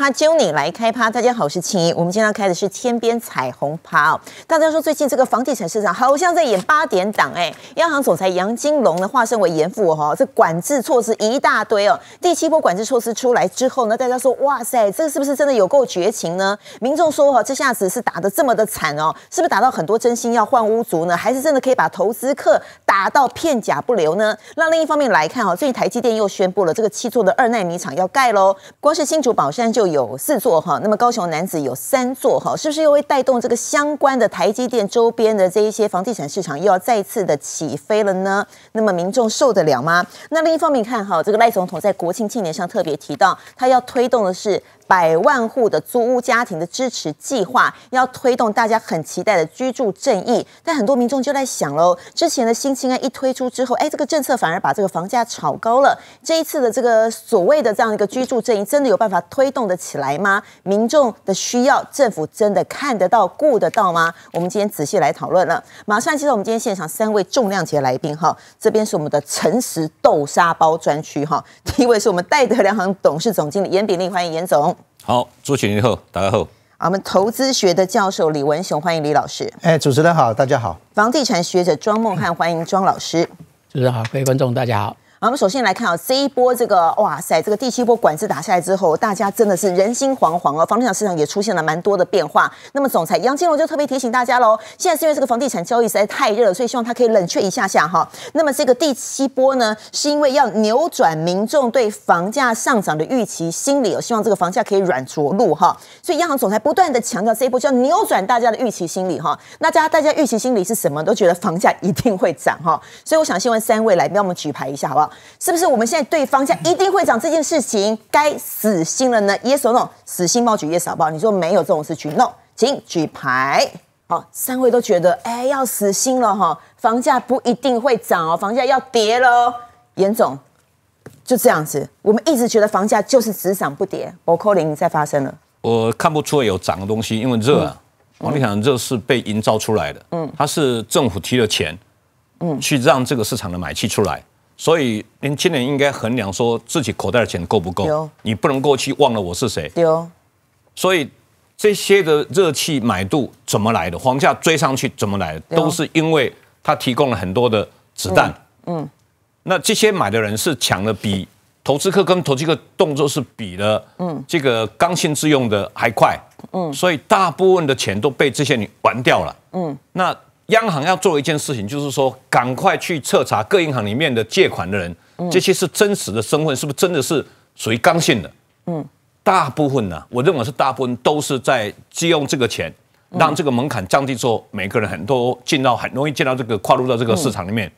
他揪你来开趴，大家好，我是青衣，我们今天要开的是天边彩虹趴哦。大家说最近这个房地产市场好像在演八点档哎，央行总裁杨金龙呢化身为严父哦，这管制措施一大堆哦。第七波管制措施出来之后呢，大家说哇塞，这个是不是真的有够绝情呢？民众说哈，这下子是打的这么的惨哦，是不是打到很多真心要换屋族呢？还是真的可以把投资客打到片甲不留呢？那另一方面来看哈，最近台积电又宣布了这个七座的二奈米厂要盖喽，光是新竹宝山就。有四座哈，那么高雄男子有三座哈，是不是又会带动这个相关的台积电周边的这一些房地产市场又要再次的起飞了呢？那么民众受得了吗？那另一方面看哈，这个赖总统在国庆庆典上特别提到，他要推动的是。百万户的租屋家庭的支持计划，要推动大家很期待的居住正义。但很多民众就在想喽：之前的新青案一推出之后，哎，这个政策反而把这个房价炒高了。这一次的这个所谓的这样一个居住正义，真的有办法推动得起来吗？民众的需要，政府真的看得到、顾得到吗？我们今天仔细来讨论了。马上，其实我们今天现场三位重量级来宾哈，这边是我们的诚实豆沙包专区哈，第一位是我们戴德梁行董事总经理严炳立，欢迎严总。好，朱启以后，打家后。我们投资学的教授李文雄，欢迎李老师。哎，主持人好，大家好。房地产学者庄梦汉，欢迎庄老师。主持人好，各位观众，大家好。好，我们首先来看啊，这一波这个，哇塞，这个第七波管制打下来之后，大家真的是人心惶惶哦。房地产市场也出现了蛮多的变化。那么，总裁杨金龙就特别提醒大家喽，现在是因为这个房地产交易实在太热，所以希望它可以冷却一下下哈。那么，这个第七波呢，是因为要扭转民众对房价上涨的预期心理，哦，希望这个房价可以软着陆哈。所以，央行总裁不断的强调，这一波就要扭转大家的预期心理哈。那大家大家预期心理是什么？都觉得房价一定会涨哈。所以，我想先问三位来，让我们举牌一下好不好？是不是我们现在对房价一定会涨这件事情该死心了呢？Yes or no？死心抱举 Yes or 你说没有这种事情？No，请举牌。好，三位都觉得哎要死心了哈，房价不一定会涨哦，房价要跌喽。严总就这样子，我们一直觉得房价就是只涨不跌我扣零在发生了。我看不出有涨的东西，因为啊。房地产热是被营造出来的，嗯，它是政府提了钱，嗯，去让这个市场的买气出来。所以年轻人应该衡量说自己口袋的钱够不够。你不能过去忘了我是谁。所以这些的热气买度怎么来的？房价追上去怎么来？都是因为他提供了很多的子弹。嗯，那这些买的人是抢的比投资客跟投机客动作是比的，嗯，这个刚性自用的还快。嗯，所以大部分的钱都被这些人玩掉了。嗯，那。央行要做一件事情，就是说，赶快去彻查各银行里面的借款的人，这些是真实的身份，是不是真的是属于刚性的？嗯，大部分呢，我认为是大部分都是在借用这个钱，让这个门槛降低之后，每个人很多进到很容易进到这个跨入到这个市场里面，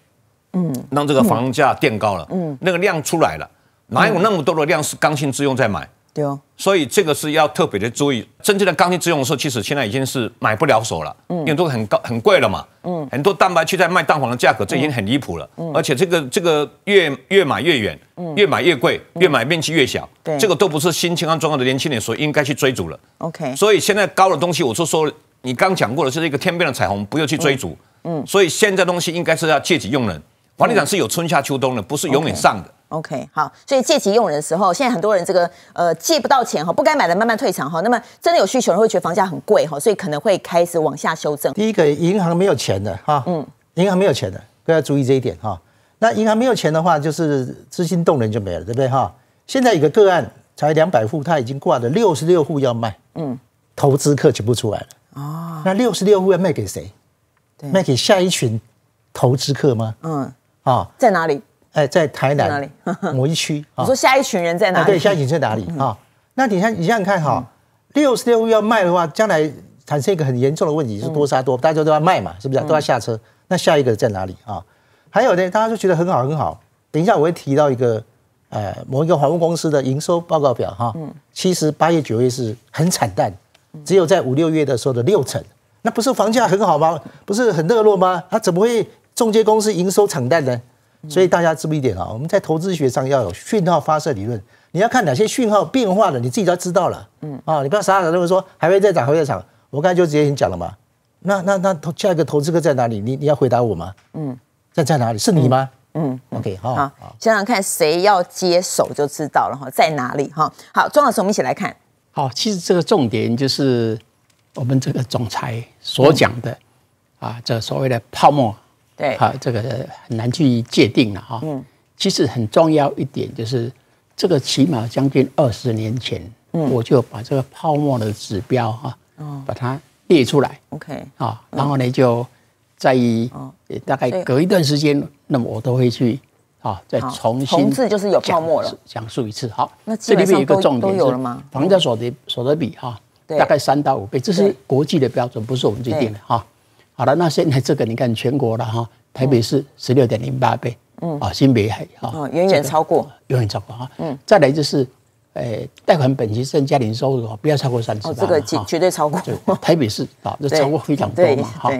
嗯，让这个房价垫高了，嗯，那个量出来了，哪有那么多的量是刚性自用在买？对，所以这个是要特别的注意。真正的钢筋之用的时候，其实现在已经是买不了手了，嗯，因为都很高、很贵了嘛，嗯，很多蛋白区在卖蛋黄的价格，这已经很离谱了，嗯，而且这个这个越越买越远，嗯，越买越贵，越买面积越小，对，这个都不是新健康中要的年轻人所应该去追逐了，OK。所以现在高的东西，我就说你刚讲过的，是一个天边的彩虹，不要去追逐，嗯，所以现在东西应该是要借己用人，房地产是有春夏秋冬的，不是永远上的。OK，好，所以借期用人的时候，现在很多人这个呃借不到钱哈，不该买的慢慢退场哈。那么真的有需求人会觉得房价很贵哈，所以可能会开始往下修正。第一个，银行没有钱的哈，嗯，银行没有钱的，位要注意这一点哈。那银行没有钱的话，就是资金动人就没了，对不对哈？现在有个个案才两百户，他已经挂了六十六户要卖，嗯，投资客全部出来了哦。那六十六户要卖给谁？卖给下一群投资客吗？嗯，啊，在哪里？哎，在台南某一区，你说下一群人在哪里？对，下一群在哪里？啊，那你一你想想看哈，六十六要卖的话，将来产生一个很严重的问题是多杀多，大家都要卖嘛，是不是都要下车？那下一个在哪里？啊，还有呢，大家就觉得很好很好。等一下我会提到一个，呃，某一个房屋公司的营收报告表哈，嗯，其实八月九月是很惨淡，只有在五六月的时候的六成，那不是房价很好吗？不是很热络吗？它怎么会中介公司营收惨淡呢？所以大家注意一点啊！我们在投资学上要有讯号发射理论，你要看哪些讯号变化了，你自己就知道了。嗯，啊，你不要傻傻的那么说，还会再涨，还会再涨。我刚才就直接讲了嘛。那那那下一个投资客在哪里？你你要回答我吗？嗯，在在哪里？是你吗？嗯，OK，好，想想看谁要接手就知道了哈，在哪里哈？好，庄老师，我们一起来看。好，其实这个重点就是我们这个总裁所讲的啊，这所谓的泡沫。好，这个很难去界定了哈。嗯，其实很重要一点就是，这个起码将近二十年前，嗯，我就把这个泡沫的指标哈，嗯，把它列出来，OK，啊，然后呢就在再大概隔一段时间，那么我都会去啊再重新重置就是有泡沫了，讲述一次好。那这面有一个重点是房价所得所得比哈，大概三到五倍，这是国际的标准，不是我们自己定的哈。好了，那现在这个你看全国了哈，台北市十六点零八倍，嗯，啊，新北也啊，远远超过，远远超过哈，嗯，再来就是，诶，贷款本金占家庭收入不要超过三十万，这个绝绝对超过，台北市啊，这 超过非常多嘛，好，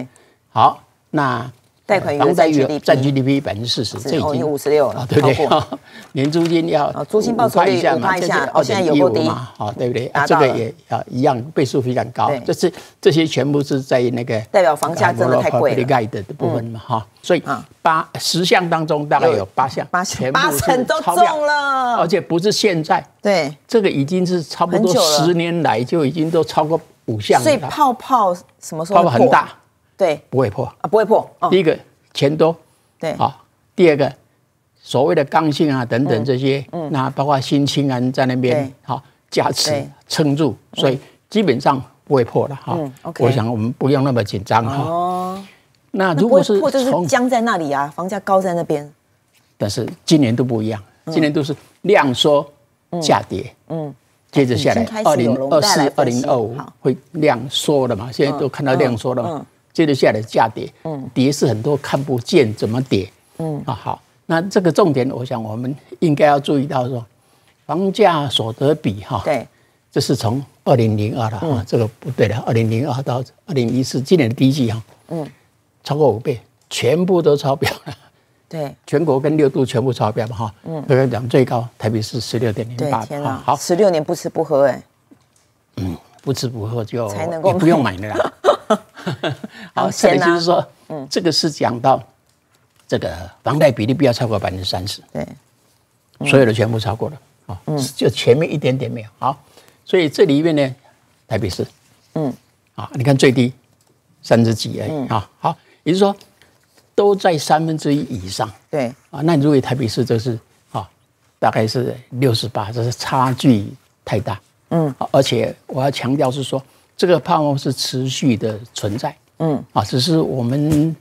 好，那。贷款余额占 GDP 百分之四十，这已经五十六，了，对不对？年租金要租金报酬率，下，看一下，哦，现在有过嘛，好，对不对？这个也啊一样倍数非常高。这是这些全部是在那个代表房价真的太贵的部分嘛？哈，所以八十项当中大概有八项，八项八成都中了，而且不是现在，对这个已经是差不多十年来就已经都超过五项，所以泡泡什么时候？泡泡很大。对，不会破啊，不会破。第一个钱多，对，啊。第二个所谓的刚性啊等等这些，那包括新青年在那边好加持撑住，所以基本上不会破了哈。我想我们不用那么紧张哈。那如果是僵在那里啊，房价高在那边，但是今年都不一样，今年都是量缩价跌，嗯，接着下来二零二四二零二五会量缩的嘛，现在都看到量缩了。接着下来下跌，嗯，跌是很多看不见怎么跌，嗯啊好，那这个重点，我想我们应该要注意到说，房价所得比哈，对，这是从二零零二了哈，这个不对的，二零零二到二零一四今年的低季哈，嗯，超过五倍，全部都超标了，对，全国跟六度全部超标嘛哈，嗯，我跟讲最高台北是十六点零八，好，十六年不吃不喝哎，嗯，不吃不喝就才能够不用买那个。好，所以就是说，嗯，这个是讲到这个房贷比例不要超过百分之三十，对，所有的全部超过了，好，嗯，就前面一点点没有，好，所以这里面呢，台北市，嗯，啊，你看最低三十几啊，啊，好，也就是说都在三分之一以上，对，啊，那你如果台北市就是啊，大概是六十八，这是差距太大，嗯，而且我要强调是说。这个泡沫是持续的存在，嗯，啊，只是我们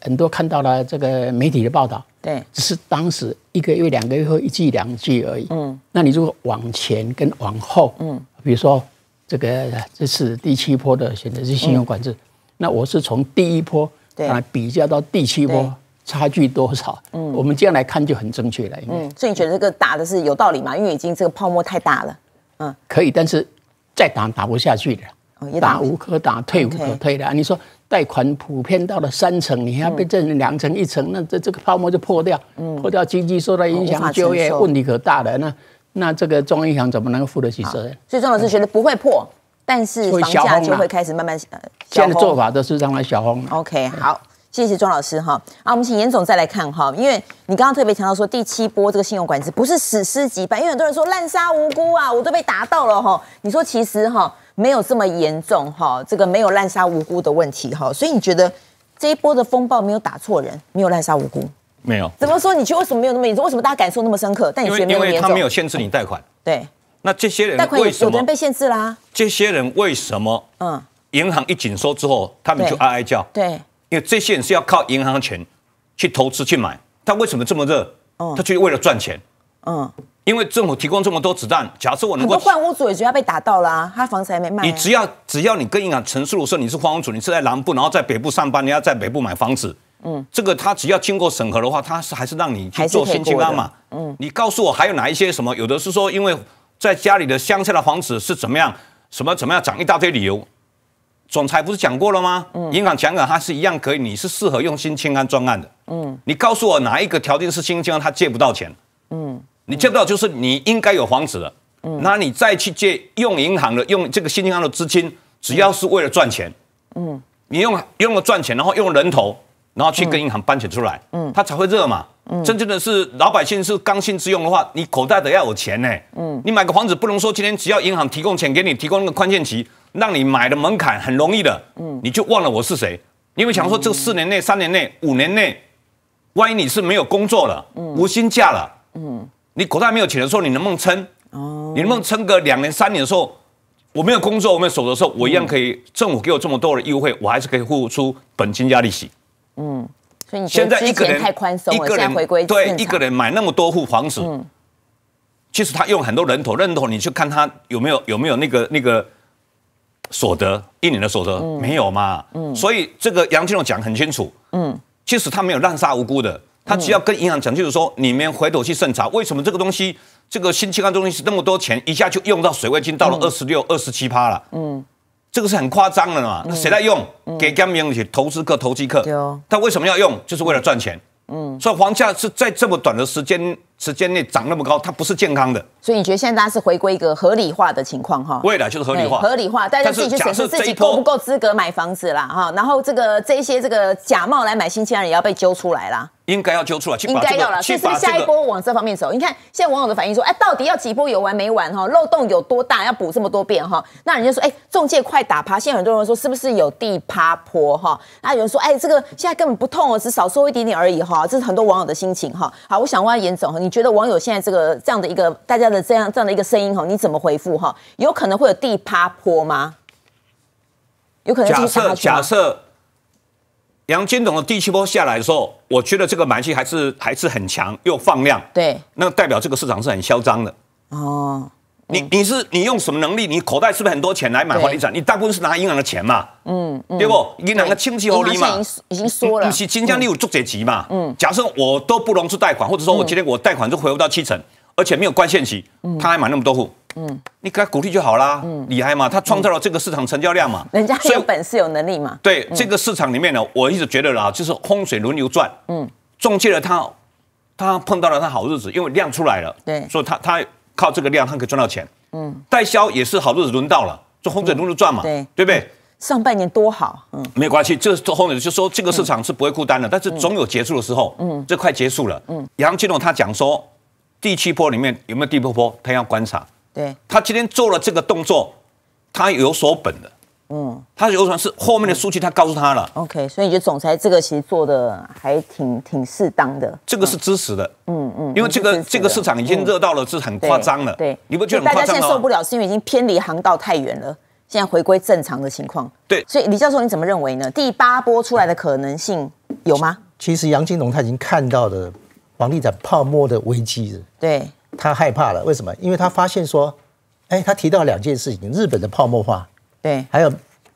很多看到了这个媒体的报道，对，只是当时一个月、两个月后一季、两季而已，嗯，那你如果往前跟往后，嗯，比如说这个这次第七波的选择是信用管制，那我是从第一波啊比较到第七波差距多少，嗯，我们这样来看就很正确了，嗯，所以你觉得这个打的是有道理吗？因为已经这个泡沫太大了，嗯，可以，但是。再打打不下去的，打无可打，退无可退的。你说贷款普遍到了三层，你要被降两层一层，那这这个泡沫就破掉，破掉经济受到影响，就业问题可大了。那那这个中央银行怎么能负得起责任？最重要的是觉得不会破，但是房价就会开始慢慢降。现在做法都是让它小红。OK，好。谢谢庄老师哈啊，我们请严总再来看哈，因为你刚刚特别强调说第七波这个信用管制不是史诗级版，因为很多人说滥杀无辜啊，我都被打到了哈。你说其实哈没有这么严重哈，这个没有滥杀无辜的问题哈，所以你觉得这一波的风暴没有打错人，没有滥杀无辜？没有。怎么说？你觉为什么没有那么严重？为什么大家感受那么深刻？但你觉得严重？因为他没有限制你贷款。对。那这些人为什么被限制啦？这些人为什么？嗯。银行一紧缩之后，他们就哀哀叫。对。因为这些人是要靠银行钱去投资去买，他为什么这么热？嗯，他就是为了赚钱。嗯，因为政府提供这么多子弹，假设我能够很多换屋主也就要被打到了，他房子还没卖。你只要只要你跟银行陈述说你是换屋主，你是在南部，然后在北部上班，你要在北部买房子。嗯，这个他只要经过审核的话，他是还是让你去做新青安嘛？嗯，你告诉我还有哪一些什么？有的是说因为在家里的乡下的房子是怎么样，什么怎么样，讲一大堆理由。总裁不是讲过了吗？嗯，银行、讲港它是一样可以，你是适合用新清安专案的。嗯，你告诉我哪一个条件是新清安，他借不到钱。嗯，你借不到就是你应该有房子了。嗯，那你再去借用银行的、用这个新清安的资金，只要是为了赚钱。嗯，你用用了赚钱，然后用人头，然后去跟银行搬钱出来。嗯，它才会热嘛。嗯，真正的是老百姓是刚性自用的话，你口袋得要有钱呢。嗯，你买个房子不能说今天只要银行提供钱给你，提供那个宽限期。让你买的门槛很容易的，嗯，你就忘了我是谁，因为想说这四年内、三年内、五年内，万一你是没有工作了，嗯，无薪假了，嗯，你口袋没有钱的时候，你能不能撑？哦，你能不能撑个两年、三年的时候？我没有工作，我没有手的时候，我一样可以，政府给我这么多的优惠，我还是可以付出本金加利息。嗯，所以你现在人太宽松了，现在回归对，一个人买那么多户房子，其实他用很多人头，人头你去看他有没有有没有那个那个。所得一年的所得没有嘛？嗯，所以这个杨金龙讲很清楚，嗯，其实他没有滥杀无辜的，他只要跟银行讲，就是说你们回头去审查，为什么这个东西，这个新器官中心是那么多钱，一下就用到水位已经到了二十六、二十七趴了，嗯，这个是很夸张的嘛，那谁来用？给 gambling 投资客、投机客，他为什么要用？就是为了赚钱，嗯，所以房价是在这么短的时间。时间内涨那么高，它不是健康的。所以你觉得现在大家是回归一个合理化的情况哈？未来就是合理化，合理化大家自己去审视自己够不够资格买房子啦哈。然后这个这些这个假冒来买新西兰也要被揪出来啦。应该要揪出来去。应该要了，不是下一波往这方面走。你看现在网友的反应说，哎，到底要几波有完没完哈？漏洞有多大？要补这么多遍哈？那人家说，哎，中介快打趴。现在很多人说，是不是有地趴坡哈？那有人说，哎，这个现在根本不痛哦，只少收一点点而已哈。这是很多网友的心情哈。好，我想问严总，你。觉得网友现在这个这样的一个大家的这样这样的一个声音哈，你怎么回复哈？有可能会有第八波吗？有可能假设假设杨金龙的第七波下来的时候，我觉得这个买气还是还是很强，又放量，对，那代表这个市场是很嚣张的哦。你你是你用什么能力？你口袋是不是很多钱来买房地产？你大部分是拿银行的钱嘛？嗯，对不？你两个亲戚红利嘛？已经说了。你金疆你有做阶级嘛？嗯，假设我都不融资贷款，或者说我今天我贷款都回不到七成，而且没有关限期，他还买那么多户，嗯，你给他鼓励就好啦，嗯，厉害嘛？他创造了这个市场成交量嘛，人家有本事有能力嘛？对，这个市场里面呢，我一直觉得啦，就是风水轮流转，嗯，中介了他他碰到了他好日子，因为量出来了，对，所以他他。靠这个量，他可以赚到钱。嗯，代销也是好日子轮到了，做红嘴轮轮赚嘛，对对不对？上半年多好，嗯，没有关系，这做红嘴就说这个市场是不会孤单的，但是总有结束的时候，嗯，这快结束了，嗯，杨金龙他讲说第七波里面有没有第八波，他要观察，对他今天做了这个动作，他有所本的。嗯，他流传是后面的书记，他告诉他了。OK，所以你觉得总裁这个其实做的还挺挺适当的。这个是支持的，嗯嗯，因为这个这个市场已经热到了是很夸张了。对，你不觉得很夸张大家在受不了，是因为已经偏离航道太远了，现在回归正常的情况。对，所以李教授你怎么认为呢？第八波出来的可能性有吗？其实杨金龙他已经看到了房地产泡沫的危机了。对，他害怕了。为什么？因为他发现说，哎，他提到两件事情：日本的泡沫化。对，还有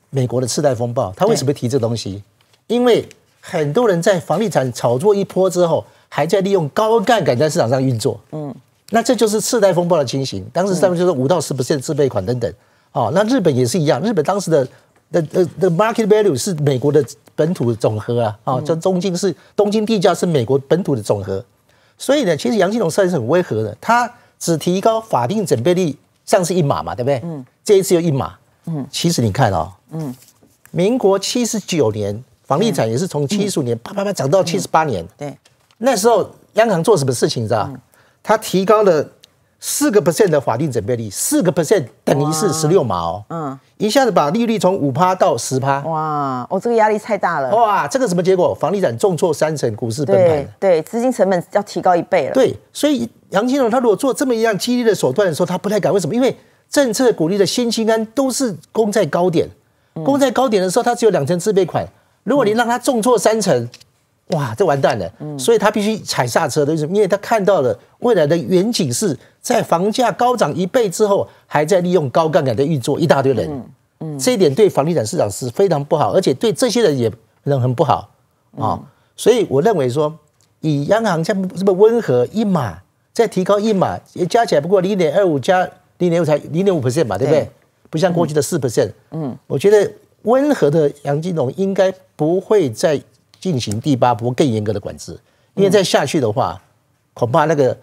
美国的次贷风暴，他为什么提这东西？因为很多人在房地产炒作一波之后，还在利用高杠杆在市场上运作。嗯，那这就是次贷风暴的情形。当时上面就是五到十限自备款等等。哦，那日本也是一样，日本当时的的的 market value 是美国的本土总和啊啊，这东京是东京地价是美国本土的总和。所以呢，其实杨金龙算是很温和的，他只提高法定准备率，上次一码嘛，对不对？嗯，这一次又一码。嗯，其实你看哦，嗯，民国七十九年房地产也是从七十五年啪啪啪涨到七十八年，对，那时候央行做什么事情是吧？他提高了四个 percent 的法定准备率，四个 percent 等于是十六毛，嗯，一下子把利率从五趴到十趴，哇，哦，这个压力太大了，哇，这个什么结果？房地产重挫三成，股市崩盘，对，资金成本要提高一倍了，对，所以杨金龙他如果做这么一样激烈的手段的时候，他不太敢，为什么？因为政策鼓励的新兴安都是供在高点，供在高点的时候，它只有两层自备款。如果你让它重挫三层，哇，这完蛋了。所以他必须踩刹车，为什么？因为他看到了未来的远景是在房价高涨一倍之后，还在利用高杠杆在运作一大堆人。嗯，这一点对房地产市场是非常不好，而且对这些人也很很不好啊。所以我认为说，以央行这么这么温和一码，再提高一码，加起来不过零点二五加。零点五才零点五 percent 嘛，对不对？不像过去的四 percent。嗯，我觉得温和的杨金龙应该不会再进行第八波更严格的管制，因为再下去的话，恐怕那个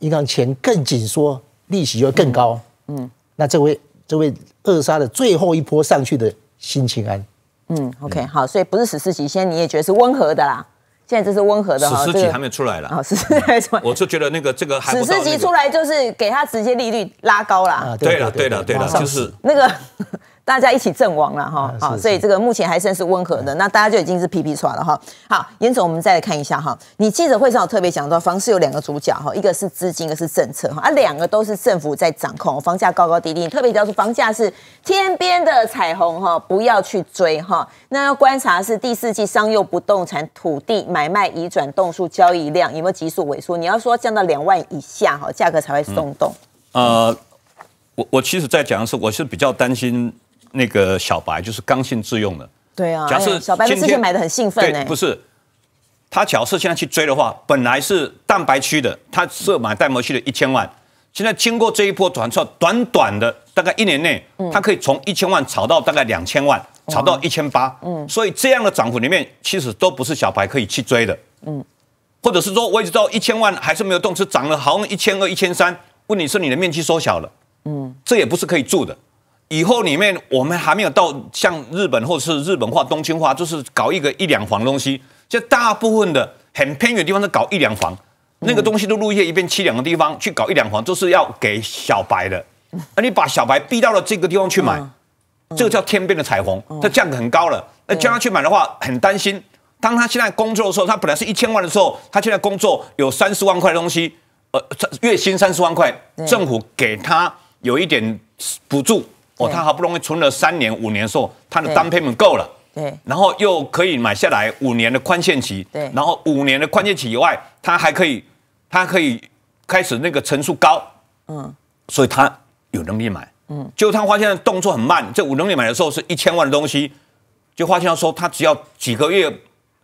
银行钱更紧缩，利息就更高。嗯，那这位这位扼杀了最后一波上去的新情安。嗯，OK，好，所以不是十四级，现在你也觉得是温和的啦。现在这是温和的史诗级还没出来了，史诗还没出来，我就觉得那个这个史诗级出来就是给他直接利率拉高了，对了对了对了，就是那个。大家一起阵亡了哈，好，所以这个目前还算是温和的。那大家就已经是皮皮刷了哈。好，严总，我们再来看一下哈。你记者会上有特别讲到，房市有两个主角哈，一个是资金，一个是政策哈。啊，两个都是政府在掌控，房价高高低低。特别叫做房价是天边的彩虹哈，不要去追哈。那要观察是第四季商用不动产土地买卖移转动数交易量有没有急速萎缩。你要说降到两万以下哈，价格才会松动。呃，我我其实在讲的是，我是比较担心。那个小白就是刚性自用的，对啊。假设小白他之前买的很兴奋呢，不是？他假设现在去追的话，本来是蛋白区的，他是买蛋白区的一千万，现在经过这一波转炒，短短的大概一年内，他可以从一千万炒到大概两千万，炒到一千八。嗯，所以这样的涨幅里面，其实都不是小白可以去追的。嗯，或者是说，我一直到一千万还是没有动，是涨了好像一千二、一千三，问你是你的面积缩小了？嗯，这也不是可以住的。以后里面我们还没有到像日本或者是日本化东京化，就是搞一个一两房东西，就大部分的很偏远地方是搞一两房，那个东西都入业一边七两个地方去搞一两房，就是要给小白的。那你把小白逼到了这个地方去买，这个叫天边的彩虹，这价格很高了。那叫他去买的话，很担心。当他现在工作的时候，他本来是一千万的时候，他现在工作有三十万块东西，呃，月薪三十万块，政府给他有一点补助。哦，他好不容易存了三年、五年时候，他的单配本够了，对，然后又可以买下来五年的宽限期，对，然后五年的宽限期以外，他还可以，他可以开始那个层数高，嗯，所以他有能力买，嗯，就他发现动作很慢，这五能力买的时候是一千万的东西，就发现他说他只要几个月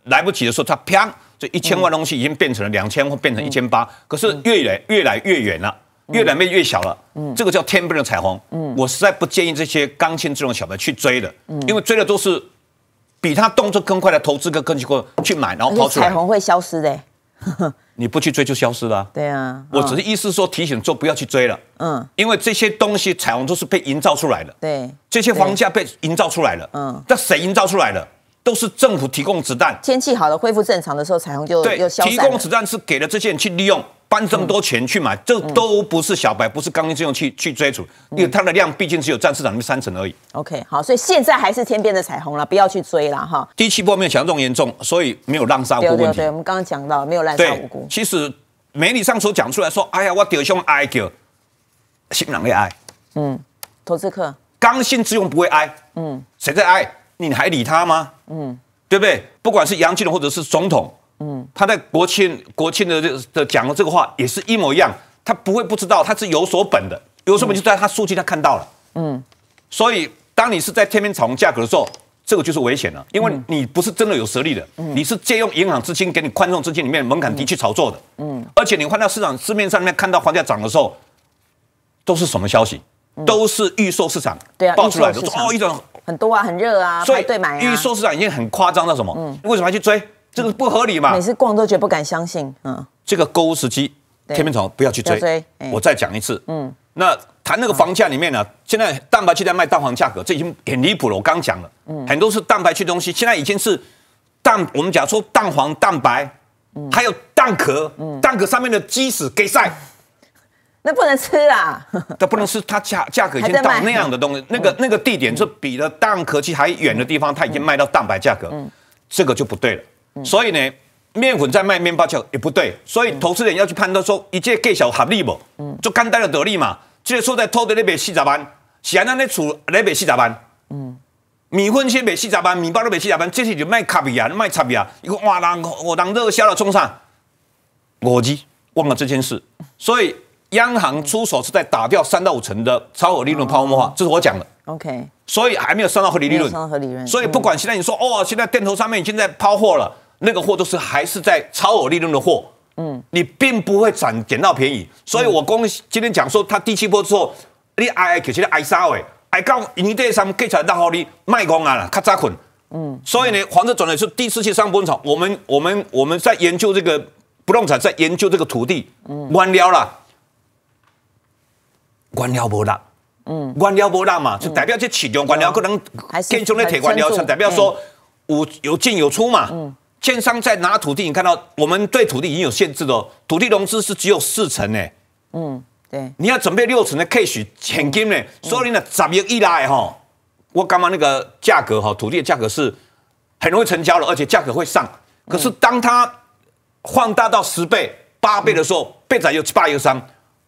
来不及的时候，他啪，这一千万东西已经变成了两千或变成一千八，可是越来越来越远了。越来越小了，嗯，这个叫天不的彩虹，嗯，我实在不建议这些刚进这种小白去追了，嗯，因为追的都是比他动作更快的投资跟更去机去买，然后彩虹会消失的，你不去追就消失了，对啊，我只是意思说提醒说不要去追了，嗯，因为这些东西彩虹都是被营造出来的，对，这些房价被营造出来的，嗯，那谁营造出来的？都是政府提供子弹，天气好了恢复正常的时候，彩虹就又消，提供子弹是给了这些人去利用。搬这么多钱去买，这都不是小白，不是刚性自用去去追逐，因为它的量毕竟只有占市场的三成而已。OK，好，所以现在还是天边的彩虹了，不要去追了哈。第七波没有强动严重，所以没有滥杀无辜。对对对，我们刚刚讲到没有滥杀无辜。其实媒体上所讲出来说，哎呀，我屌兄挨个，新人会挨？嗯，投资客，刚性自用不会挨。嗯，谁在挨？你还理他吗？嗯，对不对？不管是杨金龙或者是总统。嗯，他在国庆国庆的这的讲的这个话也是一模一样，他不会不知道，他是有所本的，有所本就在他数据他看到了，嗯，所以当你是在天边炒红价格的时候，这个就是危险了，因为你不是真的有实力的，你是借用银行资金给你宽松资金里面门槛低去炒作的，嗯，而且你换到市场市面上面看到房价涨的时候，都是什么消息？都是预售市场对啊爆出来的说哦一种很多啊很热啊排队买预售市场已经很夸张了，什么？嗯，为什么要去追？这是不合理嘛！每次逛都觉不敢相信，嗯。这个购物时机，天平虫不要去追。我再讲一次，嗯。那谈那个房价里面呢，现在蛋白质在卖蛋黄价格，这已经很离谱了。我刚讲了，嗯，很多是蛋白质东西，现在已经是蛋。我们如说蛋黄、蛋白，嗯，还有蛋壳，嗯，蛋壳上面的鸡屎给晒，那不能吃啊！它 不能吃，它价价格已经到那样的东西。那个那个地点是比了蛋壳去还远的地方，它已经卖到蛋白价格，嗯，这个就不对了。所以呢，面粉在卖面包条也不对，所以投资人要去判断说一件够小合理不？嗯，做干单的得利嘛，就是说在偷的那边四十万，现在在储那边四十万，嗯，米粉先卖四十万，面包都卖四十万，这些就卖卡币啊，卖差币啊，一个哇，人我人热销了冲上，五 G，忘了这件事，所以央行出手是在打掉三到五成的超额利润泡沫化，这是我讲的。OK，所以还没有上到合理利润，上到合理利润，所以不管现在你说哦，现在电头上面已经在抛货了。那个货都是还是在超额利润的货，嗯，你并不会赚捡到便宜。所以我公今天讲说，他第七波之后，你挨其实你挨杀诶，挨到你对上可以踩到好利卖光啊啦，卡扎坤，嗯。所以呢，黄色转的是第四期商品房，我们我们我们在研究这个不动产，在研究这个土地，嗯，完了，啦，完了不浪，嗯，完了不浪嘛，就代表这起量完了，可能天上的铁完了，代表说有有进有出嘛，嗯。券商在拿土地，你看到我们对土地已经有限制了。土地融资是只有四成呢。嗯，对，你要准备六成的 cash 现金呢。所以呢，十业一来哈，我刚刚那个价格哈，土地的价格是很容易成交了，而且价格会上。可是当它放大到十倍、八倍的时候，被宰又八又三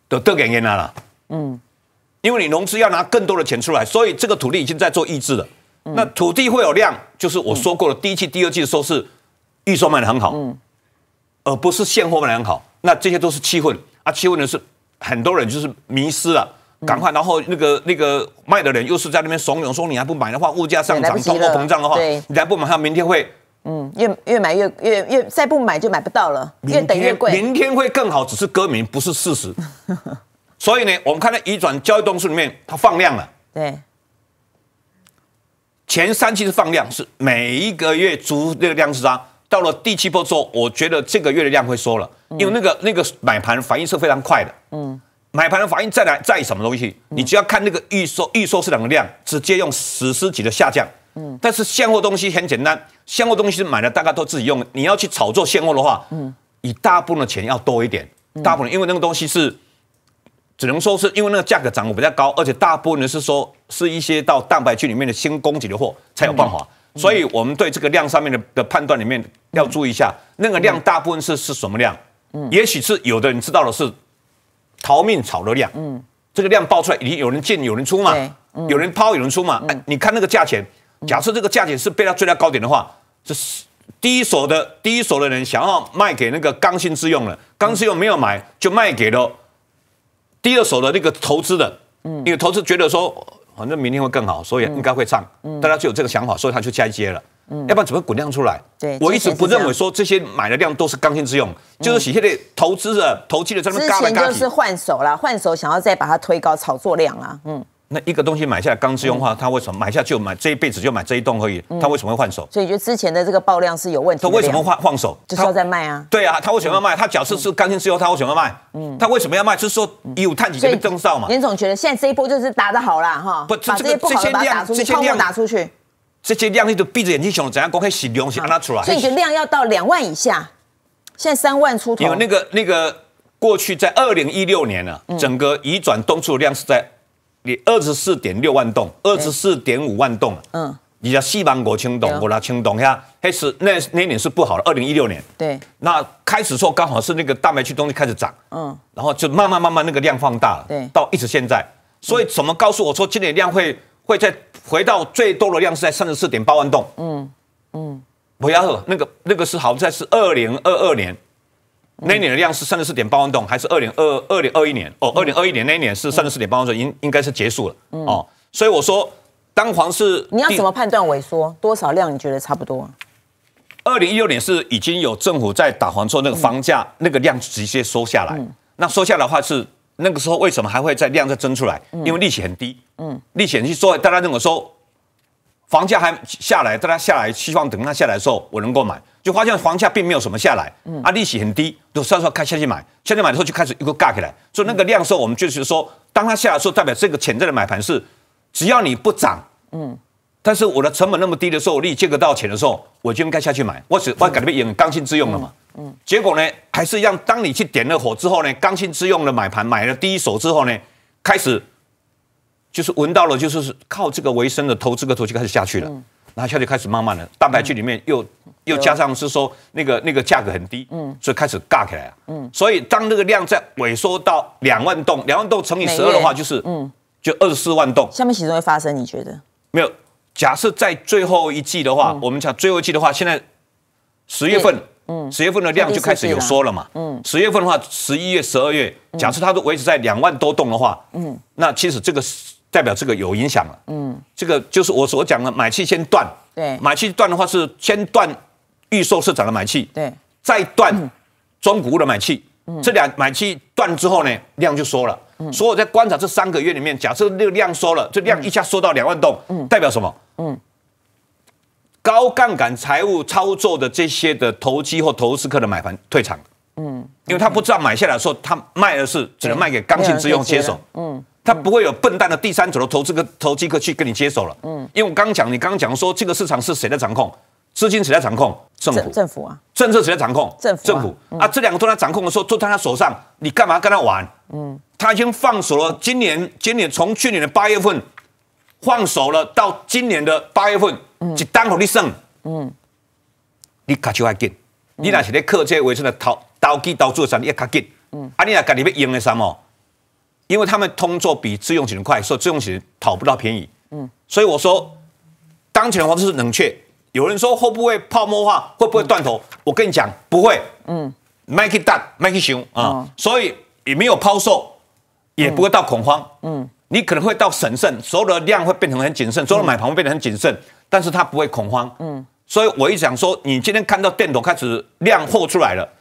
都都给淹拿了。嗯，因为你融资要拿更多的钱出来，所以这个土地已经在做抑制了。那土地会有量，就是我说过了，第一季、第二季的时候是。预售卖的很好，而不是现货卖的很好。那这些都是气氛啊，气氛的是很多人就是迷失了，赶快。然后那个那个卖的人又是在那边怂恿说：“你还不买的话，物价上涨，通货膨胀的话，你还不买，它明天会……嗯，越越买越越越，再不买就买不到了，越等越贵。明天会更好，只是歌名，不是事实。所以呢，我们看到移转交易动数里面，它放量了。对，前三期是放量，是每一个月逐这个量是涨。到了第七波之后，我觉得这个月的量会缩了，因为那个那个买盘反应是非常快的。嗯，买盘的反应再来在什么东西？你只要看那个预售预售市场的量，直接用史诗级的下降。嗯，但是现货东西很简单，现货东西买了大概都自己用，你要去炒作现货的话，嗯，以大部分的钱要多一点，大部分因为那个东西是只能说是因为那个价格涨幅比较高，而且大部分是说是一些到蛋白区里面的新供给的货才有办法。所以，我们对这个量上面的的判断里面要注意一下，那个量大部分是是什么量？嗯，也许是有的人知道的是逃命炒的量。嗯，这个量爆出来，已经有人进，有人出嘛，有人抛，有人出嘛。哎，你看那个价钱，假设这个价钱是被它追到高点的话，这是第一手的第一手的人想要卖给那个刚性自用的，刚性自用没有买，就卖给了第二手的那个投资的，因为投资觉得说。反正明天会更好，所以应该会唱，大家就有这个想法，所以他就加一接了。嗯，要不然怎么会滚量出来？对，我一直不认为说这些买的量都是刚性之用，就是洗现在投资的、投机的在那嘎来嘎去。就是换手了，换手想要再把它推高，炒作量啊，嗯。那一个东西买下来刚使用的话，他为什么买下就买这一辈子就买这一栋而已？他为什么会换手？所以就之前的这个爆量是有问题。他为什么换换手？就是要再卖啊。对啊，他为什么要卖？他假设是刚性需求，他为什么要卖。嗯，他为什么要卖？就是说有碳几所以增少嘛。严总觉得现在这一波就是打的好啦，哈，不，这些不好的把它打出去，泡沫打出去。这些量你都闭着眼睛想怎样公开洗量让它出来。所以，你的量要到两万以下，现在三万出头。有那个那个过去在二零一六年呢，整个移转动出量是在。你二十四点六万栋，二十四点五万栋嗯，你像西芒国清栋，我那清栋，你看还是那那年是不好的，二零一六年。对，那开始说候刚好是那个大麦区东西开始涨。嗯，然后就慢慢慢慢那个量放大了。对，到一直现在，所以怎么告诉我说今年量会会再回到最多的量是在三十四点八万栋？嗯嗯，不要那个那个是好在是二零二二年。那年的量是三十四点八万栋，还是二零二二零二一年？哦，二零二一年那一年是三十四点八万吨，应应该是结束了哦。所以我说，当黄是你要怎么判断萎缩多少量？你觉得差不多？二零一六年是已经有政府在打黄之后，那个房价那个量直接缩下来。那缩下来的话，是那个时候为什么还会在量在增出来？因为利息很低，嗯，利息很低，所以大家认为说，房价还下来，大家下来希望等它下来的时候我能够买。就发现房价并没有什么下来，嗯，啊，利息很低，都算算开下去买，下去买的时候就开始一个尬起来，所以那个量的时候，我们就是说，当它下来的时候，代表这个潜在的买盘是，只要你不涨，嗯，但是我的成本那么低的时候，利借个到钱的时候，我就应该下去买，我只我改觉边用刚性自用了嘛，嗯，结果呢，还是让当你去点了火之后呢，刚性自用了买盘买了第一手之后呢，开始就是闻到了，就是靠这个为生的投资个头就开始下去了。然后现在开始慢慢的，蛋白质里面又又加上是说那个那个价格很低，嗯，所以开始尬起来了，嗯，所以当那个量在萎缩到两万栋，两万栋乘以十二的话，就是嗯，就二十四万栋。下面其中会发生，你觉得没有？假设在最后一季的话，我们讲最后一季的话，现在十月份，嗯，十月份的量就开始有缩了嘛，嗯，十月份的话，十一月、十二月，假设它都维持在两万多栋的话，嗯，那其实这个是。代表这个有影响了，嗯，这个就是我所讲的买气先断，对，买气断的话是先断预售市场的买气，对，再断中古的买气，这两买气断之后呢，量就缩了。所以我在观察这三个月里面，假设这个量缩了，这量一下缩到两万栋，嗯，代表什么？嗯，高杠杆财务操作的这些的投机或投资客的买盘退场，嗯，因为他不知道买下来的时候，他卖的是只能卖给刚性自用接手，嗯。他不会有笨蛋的第三者的投资个投机客去跟你接手了。嗯，因为我刚刚讲，你刚刚讲说这个市场是谁在掌控，资金谁在掌控，政府，政府啊，政策谁在掌控，政府啊，这两个都在掌控的时候都在他手上，你干嘛跟他玩？嗯，他已经放手了。今年，今年从去年的八月份放手了，到今年的八月份，就单红你胜。嗯，你卡就还紧。你那是在靠这为生的投投机、淘做上，你也卡紧，嗯，啊，你那家里要用的什么？因为他们通货比自用型快，所以自用型讨不到便宜。嗯，所以我说当前的话就是冷却。有人说会不会泡沫化？会不会断头？我跟你讲不会。嗯，make it 大，make it 雄啊。所以也没有抛售，也不会到恐慌。嗯，你可能会到审慎，所有的量会变成很谨慎，所有的买盘会变得很谨慎，但是它不会恐慌。嗯，所以我一想说，你今天看到电头开始量货出来了。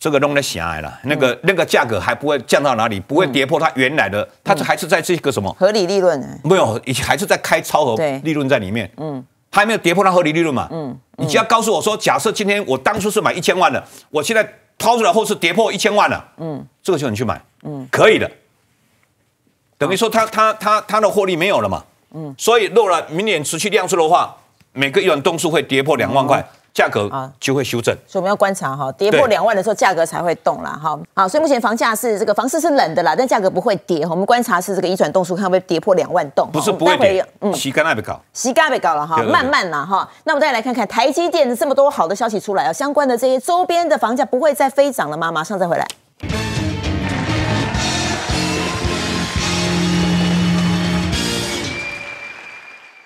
这个弄的狭隘了，那个那个价格还不会降到哪里，不会跌破它原来的，它这还是在这个什么合理利润？没有，还是在开超额利润在里面。嗯，它还没有跌破它合理利润嘛？嗯，你只要告诉我说，假设今天我当初是买一千万的，我现在抛出来后是跌破一千万了，嗯，这个就你去买，嗯，可以的。等于说，它它它它的获利没有了嘛？嗯，所以落了，明年持续量出的话，每个亿的动数会跌破两万块。价格啊就会修正，所以我们要观察哈，跌破两万的时候价格才会动啦哈。好，所以目前房价是这个房市是冷的啦，但价格不会跌。我们观察是这个移转动数，看会不会跌破两万动。不是不会，嗯，膝盖那边高，膝盖那搞高了哈，慢慢啦哈。那我们再来看看台积电这么多好的消息出来啊，相关的这些周边的房价不会再飞涨了吗？马上再回来。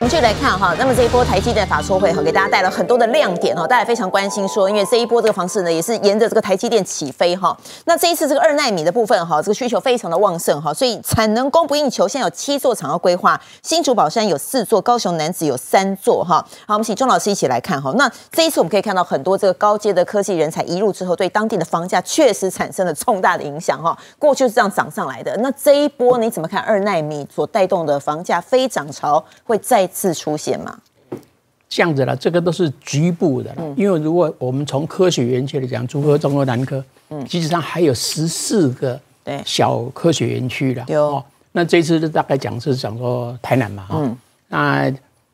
我们就来看哈，那么这一波台积电法说会哈，给大家带了很多的亮点哈，大家非常关心说，因为这一波这个房市呢，也是沿着这个台积电起飞哈。那这一次这个二纳米的部分哈，这个需求非常的旺盛哈，所以产能供不应求，现在有七座厂要规划，新竹宝山有四座，高雄南子有三座哈。好，我们请钟老师一起来看哈。那这一次我们可以看到很多这个高阶的科技人才移入之后，对当地的房价确实产生了重大的影响哈。过去是这样涨上来的，那这一波你怎么看二纳米所带动的房价飞涨潮会再？次出现吗？这样子了，这个都是局部的，因为如果我们从科学园区来讲，除了中国南科，嗯，其实上还有十四个对小科学园区的。哦，那这次的大概讲是讲说台南嘛，嗯，那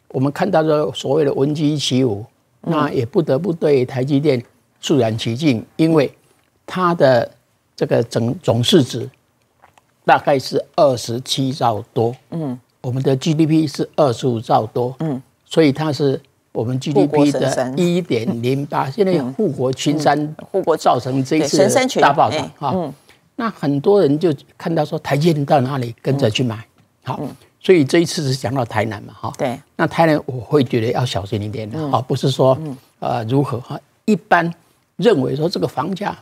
我们看到的所谓的闻鸡起舞，那也不得不对台积电肃然起敬，因为它的这个总总市值大概是二十七兆多，嗯。我们的 GDP 是二十五兆多，嗯，所以它是我们 GDP 的一点零八。现在护国群山，护国造成这一次大爆发哈，那很多人就看到说台积电到哪里跟着去买，好，所以这一次是讲到台南嘛，哈，对，那台南我会觉得要小心一点，哈，不是说呃如何哈，一般认为说这个房价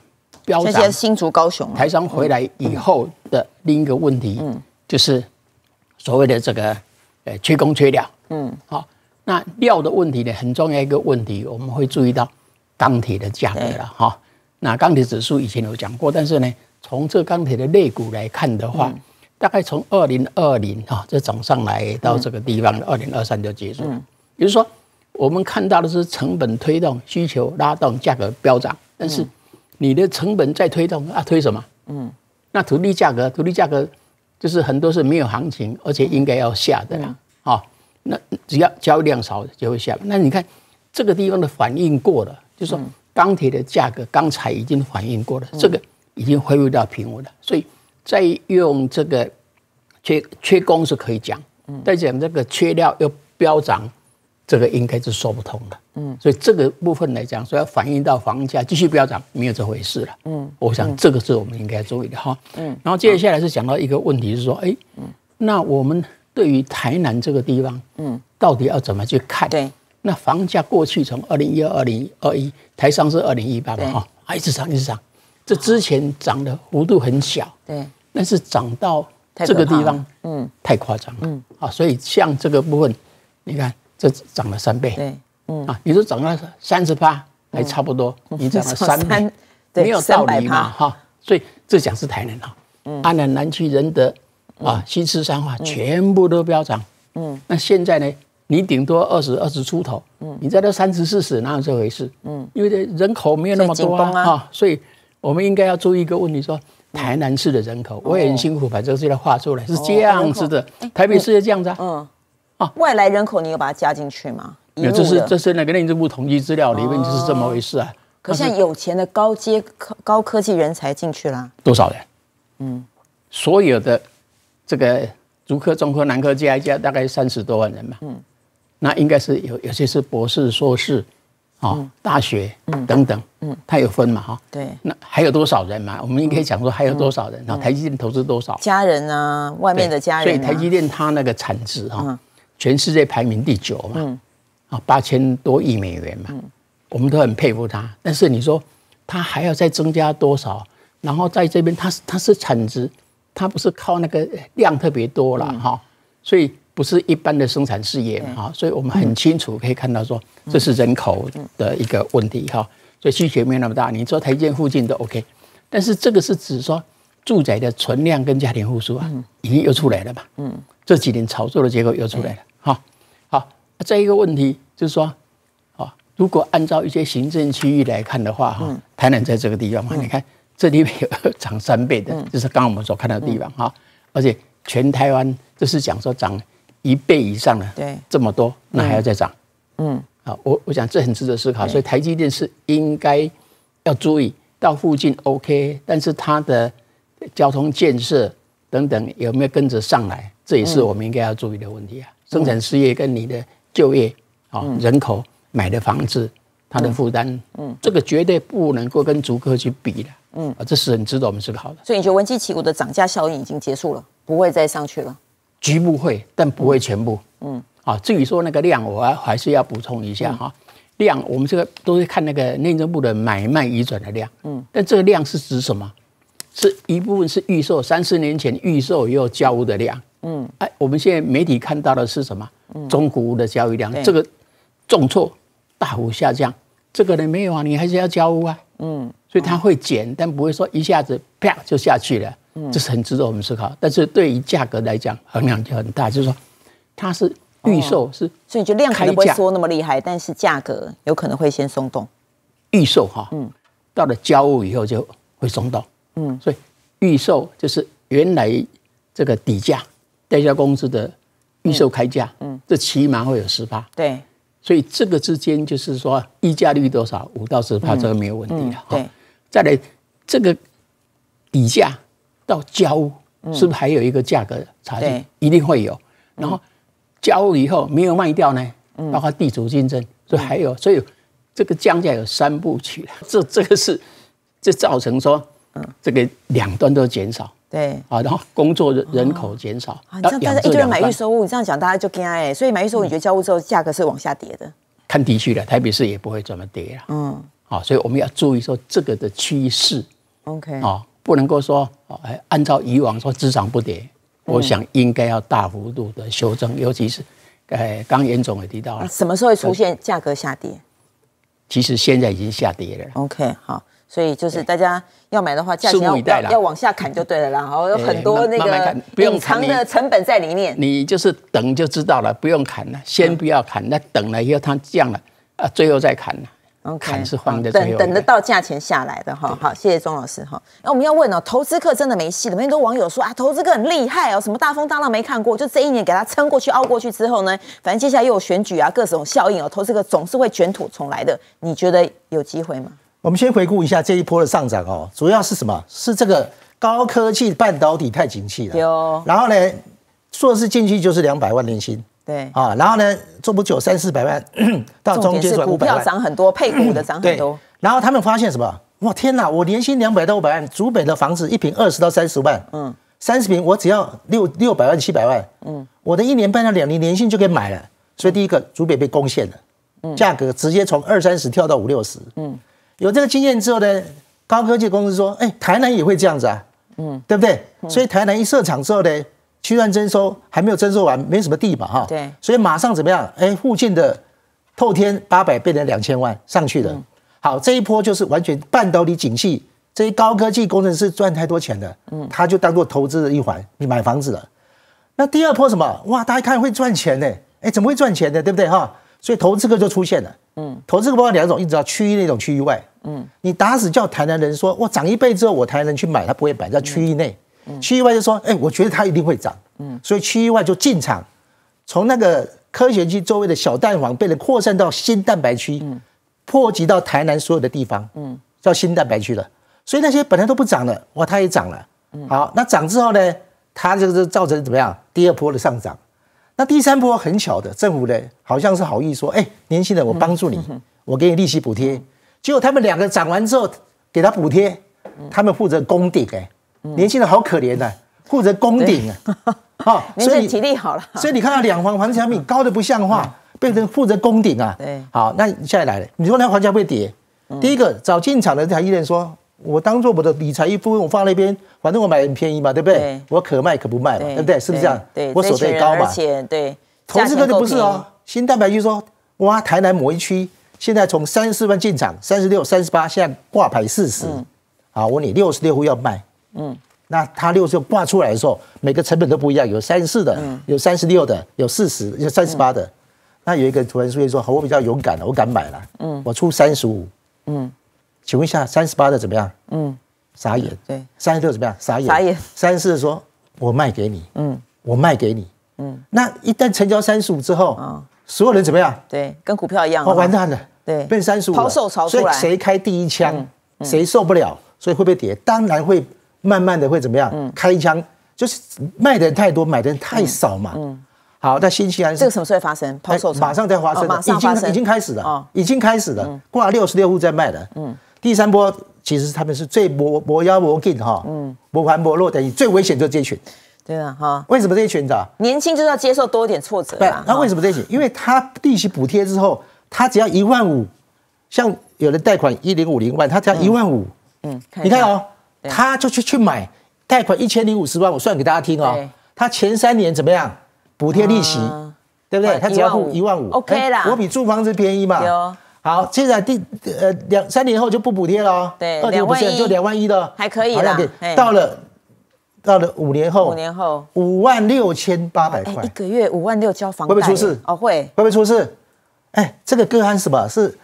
飙涨，新竹、高雄，台商回来以后的另一个问题，嗯，就是。所谓的这个，呃，缺工缺料，嗯，好，那料的问题呢，很重要一个问题，我们会注意到钢铁的价格了，哈。那钢铁指数以前有讲过，但是呢，从这钢铁的肋骨来看的话，大概从二零二零哈这涨上来到这个地方，二零二三就结束。比如说，我们看到的是成本推动、需求拉动价格飙涨，但是你的成本在推动啊，推什么？嗯，那土地价格，土地价格。就是很多是没有行情，而且应该要下的啊。那只要交易量少就会下。那你看这个地方的反应过了，就说钢铁的价格刚才已经反应过了，这个已经恢复到平稳了。所以再用这个缺缺工是可以讲，再讲这个缺料要飙涨。这个应该是说不通的，嗯，所以这个部分来讲，说要反映到房价继续飙涨，没有这回事了，嗯，我想这个是我们应该注意的哈，嗯，然后接下来是讲到一个问题，是说，哎，那我们对于台南这个地方，嗯，到底要怎么去看？对，那房价过去从二零一二二零二一，台商是二零一八嘛，哈，还是涨一是涨，这之前涨的幅度很小，对，但是涨到这个地方，嗯，太夸张了，嗯，啊，所以像这个部分，你看。这涨了三倍，对，嗯啊，你说涨了三十八还差不多，你涨了三 倍，没有道理嘛哈。所以这讲是台南哈，嗯，安南、南区、仁德，啊，西区、三和，全部都飙涨，嗯。那现在呢，你顶多二十二十出头，嗯，你再那三十四十哪有这回事，嗯，因为这人口没有那么多啊，哈，所以我们应该要注意一个问题，说台南市的人口，我也很辛苦把这个资料画出来，是这样子的，台北市也这样子啊，嗯。啊，外来人口你有把它加进去吗？有，这是这是那个内政部统计资料里面就是这么回事啊。可现在有钱的高阶科高科技人才进去了多少人？嗯，所有的这个竹科、中科、南科加一加，大概三十多万人吧。嗯，那应该是有有些是博士、硕士，哦，大学等等，嗯，它有分嘛，哈。对。那还有多少人嘛？我们应该讲说还有多少人，然后台积电投资多少家人啊？外面的家人。所以台积电它那个产值哈。全世界排名第九嘛，啊，八千多亿美元嘛，我们都很佩服他。但是你说他还要再增加多少？然后在这边，它它是产值，它不是靠那个量特别多了哈，所以不是一般的生产事业啊，所以我们很清楚可以看到，说这是人口的一个问题哈，所以需求没有那么大。你做台建附近都 OK，但是这个是指说。住宅的存量跟家庭户数啊，已经又出来了嘛？嗯，这几年炒作的结果又出来了。哈，好，再一个问题就是说，啊，如果按照一些行政区域来看的话，哈，台南在这个地方嘛，你看这里面有涨 三倍的，就是刚刚我们所看到的地方，哈，而且全台湾这是讲说涨一倍以上的，对，这么多，那还要再涨，嗯，好，我我想这很值得思考，所以台积电是应该要注意到附近 OK，但是它的。交通建设等等有没有跟着上来？这也是我们应该要注意的问题啊！生产事业跟你的就业啊，人口买的房子，它的负担，嗯，这个绝对不能够跟逐客去比的，嗯啊，这是很值得我们思考的。所以你就闻鸡起舞的涨价效应已经结束了，不会再上去了。局部会，但不会全部。嗯，啊，至于说那个量，我还是要补充一下哈。量，我们这个都是看那个内政部的买卖移转的量，嗯，但这个量是指什么？是一部分是预售，三四年前预售有交的量，嗯，哎，我们现在媒体看到的是什么？嗯，中屋的交易量，这个重挫大幅下降，这个呢没有啊，你还是要交屋啊，嗯，所以它会减，但不会说一下子啪就下去了，这是很值得我们思考。但是对于价格来讲，衡量就很大，就是说它是预售是，所以就量不会缩那么厉害，但是价格有可能会先松动。预售哈，嗯，到了交屋以后就会松动。嗯，所以预售就是原来这个底价，代销公司的预售开价，嗯，这起码会有十八，对，所以这个之间就是说溢价率多少，五到十八这个没有问题了，对。再来这个底价到交，是不是还有一个价格差距？一定会有。然后交以后没有卖掉呢，包括地主竞争，所以还有，所以这个降价有三部曲，这这个是这造成说。嗯，这个两端都减少，对，啊，然后工作人口减少，啊，大家一堆人买预售物，你这样讲大家就惊哎，所以买预售物，你觉得交屋之后价格是往下跌的？看地区了，台北市也不会怎么跌了。嗯，好，所以我们要注意说这个的趋势，OK，哦，不能够说哦，哎，按照以往说只涨不跌，我想应该要大幅度的修正，尤其是，哎，刚严总也提到了，什么时候出现价格下跌？其实现在已经下跌了，OK，好。所以就是大家要买的话，价钱要要往下砍就对了啦。然后有很多那个隐藏的成本在里面。你就是等就知道了，不用砍了，先不要砍，那等了以后它降了，啊，最后再砍了。砍是放在等等得到价钱下来的哈。好，谢谢钟老师哈。那我们要问哦，投资客真的没戏？很多网友说啊，投资客很厉害哦，什么大风大浪没看过，就这一年给他撑过去、熬过去之后呢，反正接下来又有选举啊，各种效应哦，投资客总是会卷土重来的。你觉得有机会吗？我们先回顾一下这一波的上涨哦，主要是什么？是这个高科技半导体太景气了。有。然后呢，硕士进去就是两百万年薪。对。啊，然后呢，做不久三四百万，到中是股票涨很多，配股的涨很多。然后他们发现什么？哇天哪！我年薪两百到五百万，竹北的房子一平二十到三十万。嗯。三十平我只要六六百万七百万。嗯。我的一年半到两年年薪就可以买了。所以第一个竹北被攻陷了。嗯。价格直接从二三十跳到五六十。嗯。有这个经验之后呢，高科技公司说：“哎，台南也会这样子啊，嗯，对不对？所以台南一设厂之后呢，区段征收还没有征收完，没什么地嘛哈，对，所以马上怎么样？哎，附近的透天八百变成两千万上去了。好，这一波就是完全半导体景气，这些高科技工程师赚太多钱了，嗯，他就当做投资的一环，你买房子了。那第二波什么？哇，大家看会赚钱呢？哎，怎么会赚钱呢？对不对哈？”所以投资客就出现了，嗯，投资客包括两种，一直到区域一种区域外，嗯，你打死叫台南人说，我涨一倍之后我台南人去买，他不会买，在区域内，区域外就说，哎，我觉得它一定会涨，嗯，所以区域外就进场，从那个科学区周围的小蛋黄被人扩散到新蛋白区，嗯，破及到台南所有的地方，嗯，叫新蛋白区了，所以那些本来都不涨了，哇，它也涨了，嗯，好，那涨之后呢，它就是造成怎么样，第二波的上涨。那第三波很巧的，政府的好像是好意说：“哎，年轻人，我帮助你，我给你利息补贴。”结果他们两个涨完之后，给他补贴，他们负责攻顶。哎，年轻人好可怜的，负责攻顶啊！哈，所以体力好了。所以你看到两房房产品高的不像话，变成负责攻顶啊。对，好，那下来了，你说那房价会跌？第一个早进场的，台依然说。我当做我的理财一部分，我放那边，反正我买很便宜嘛，对不对？我可卖可不卖嘛，对不对？是不是这样？对，我手在高嘛。而且，对，投资的就不是哦。新蛋白就说，哇，台南某一区现在从三十四万进场，三十六、三十八，现在挂牌四十。好，我你六十六户要卖，嗯，那他六十六挂出来的时候，每个成本都不一样，有三十四的，有三十六的，有四十，有三十八的。那有一个突然出现说，好，我比较勇敢，我敢买了，嗯，我出三十五，嗯。请问一下，三十八的怎么样？嗯，傻眼。对，三十六怎么样？傻眼。傻眼。三十四说：“我卖给你。”嗯，我卖给你。嗯，那一旦成交三十五之后，啊，所有人怎么样？对，跟股票一样。完蛋了。对，变三十五。抛售潮。所以谁开第一枪，谁受不了，所以会被跌。当然会，慢慢的会怎么样？开一枪，就是卖的人太多，买的人太少嘛。嗯。好，那新西兰这个什么时候发生抛售潮？马上在发生，已经已经开始了，已经开始了，挂六十六户在卖了。嗯。第三波其实是他们是最磨磨腰磨筋哈，嗯，磨盘磨落等于最危险就是这群，对啊哈，为什么这群的？年轻就是要接受多一点挫折啦。那为什么这群？因为他利息补贴之后，他只要一万五，像有的贷款一零五零万，他只要一万五，嗯，你看哦，他就去去买贷款一千零五十万，我算给大家听哦，他前三年怎么样？补贴利息，对不对？他只要付一万五，OK 啦，我比租房子便宜嘛。好，现在第呃两三年后就不补贴了，哦，对，二点五写就两万一的，还可以了。到了到了五年后，五年后五万六千八百块一个月，五万六交房贷会不会出事？哦会，会不会出事？哎，这个哥喊什么？是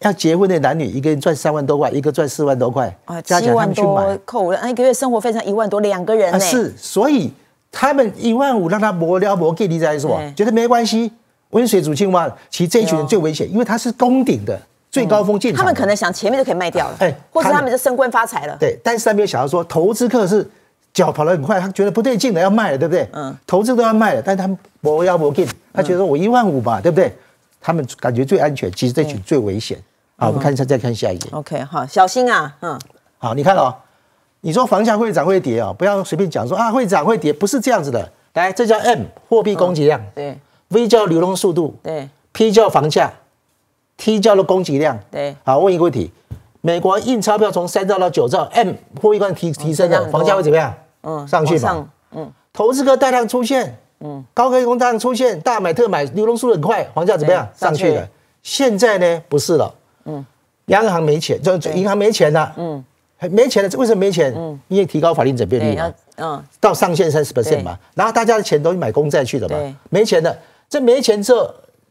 要结婚的男女，一个人赚三万多块，一个赚四万多块啊，加起来他们去买，扣五，那一个月生活费才一万多，两个人是，所以他们一万五让他磨撩磨，给你在说，觉得没关系。温水煮青蛙，其实这一群人最危险，因为他是攻顶的最高峰进场。他们可能想前面就可以卖掉了，哎，或者他们就升官发财了。对，但是他没有想到说，投资客是脚跑得很快，他觉得不对劲的要卖了，对不对？嗯。投资都要卖了，但他不要不进，他觉得我一万五吧，对不对？他们感觉最安全，其实这群最危险。好，我们看一下，再看下一页。OK，好，小心啊，嗯。好，你看哦，你说房价会涨会跌啊？不要随便讲说啊，会涨会跌，不是这样子的。来，这叫 M 货币供给量，对。V 叫流通速度，对 P 叫房价，T 叫的供给量，对。好，问一个问题：美国印钞票从三兆到九兆，M 货币量提提升了，房价会怎么样？嗯，上去嘛。嗯，投资客大量出现，嗯，高跟工大量出现，大买特买，流通速度很快，房价怎么样？上去了。现在呢，不是了。嗯，央行没钱，就银行没钱了。嗯，没钱了，为什么没钱？嗯，因为提高法定准备率嘛。嗯，到上限三十 percent 嘛，然后大家的钱都去买公债去了嘛，没钱了。这没钱后，